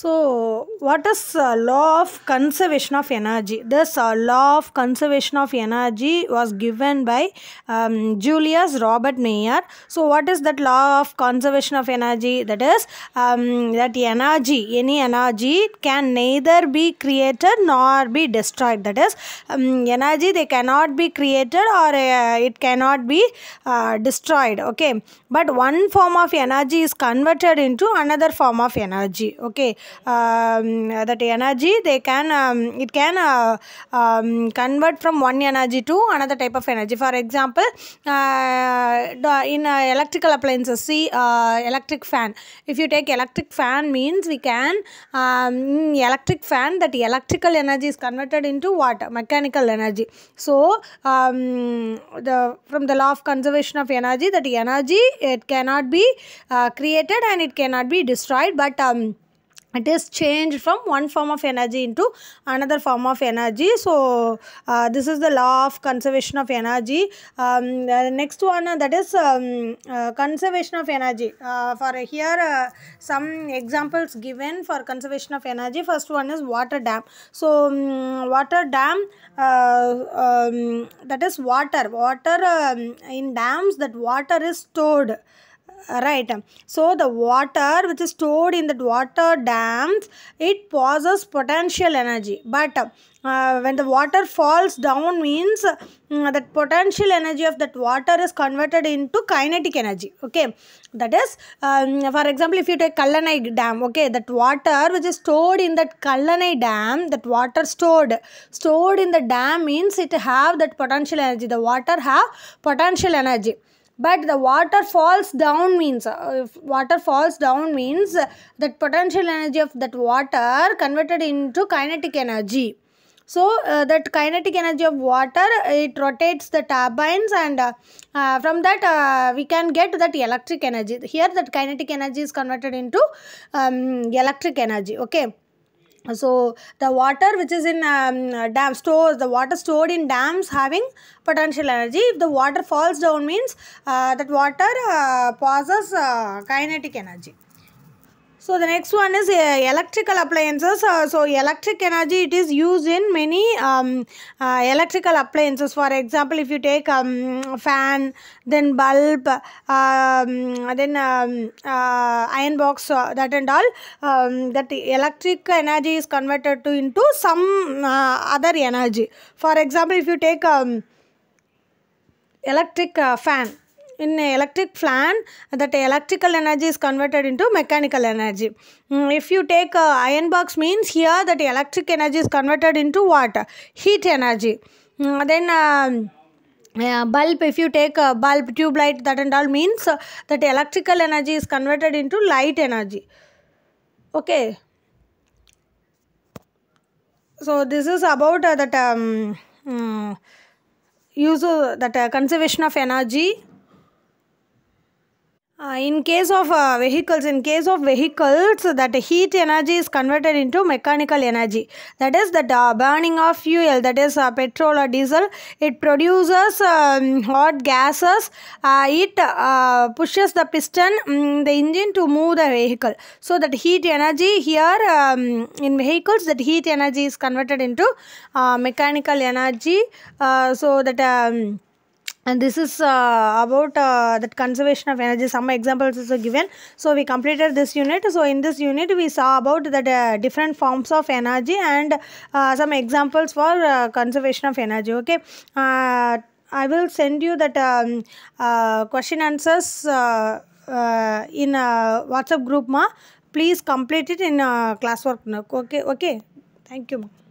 So, what is uh, law of conservation of energy? This uh, law of conservation of energy was given by um, Julius Robert Mayer. So, what is that law of conservation of energy? That is um, that energy, any energy can neither be created nor be destroyed. That is um, energy they cannot be created or uh, it cannot be uh, destroyed. Okay, but one form of energy is converted into another form of energy. Okay um, that energy they can um, it can uh, um, convert from one energy to another type of energy for example uh, uh, in electrical appliances see electric fan if you take electric fan means we can um, electric fan that electrical energy is converted into what mechanical energy so um, the from the law of conservation of energy that energy it cannot be uh, created and it cannot be destroyed but um it is changed from one form of energy into another form of energy so uh, this is the law of conservation of energy um, next one uh, that is um, uh, conservation of energy uh, for here uh, some examples given for conservation of energy first one is water dam so um, water dam uh, um, that is water water um, in dams that water is stored right so the water which is stored in that water dams it possesses potential energy but uh, when the water falls down means uh, that potential energy of that water is converted into kinetic energy okay that is um, for example if you take kallanai dam okay that water which is stored in that kallanai dam that water stored stored in the dam means it have that potential energy the water have potential energy but the water falls down means uh, if water falls down means that potential energy of that water converted into kinetic energy so uh, that kinetic energy of water it rotates the turbines and uh, uh, from that uh, we can get that electric energy here that kinetic energy is converted into um, electric energy okay so the water which is in um, dam stores the water stored in dams having potential energy if the water falls down means uh, that water uh, passes uh, kinetic energy so the next one is uh, electrical appliances. Uh, so electric energy it is used in many um, uh, electrical appliances. For example, if you take um, fan, then bulb, um, then um, uh, iron box, uh, that and all, um, that electric energy is converted to into some other energy. For example, if you take um, electric fan in electric fan that electrical energy is converted into mechanical energy. Mm, if you take a uh, iron box means here that electric energy is converted into what? Heat energy. Mm, then uh, bulb if you take a uh, bulb tube light that and all means uh, that electrical energy is converted into light energy okay so this is about uh, that um, um use that conservation of energy uh, in case of uh, vehicles, in case of vehicles, that heat energy is converted into mechanical energy. That is the uh, burning of fuel, that is uh, petrol or diesel. It produces um, hot gases. Uh, it pushes the piston, um, the engine to move the vehicle. So that heat energy here um, in vehicles, that heat energy is converted into mechanical energy. so that um, and this is uh, about uh, that conservation of energy some examples is given so we completed this unit so in this unit we saw about the uh, different forms of energy and uh, some examples for uh, conservation of energy okay uh, i will send you that um, question answers in whatsapp group ma please complete it in classwork okay okay thank you ma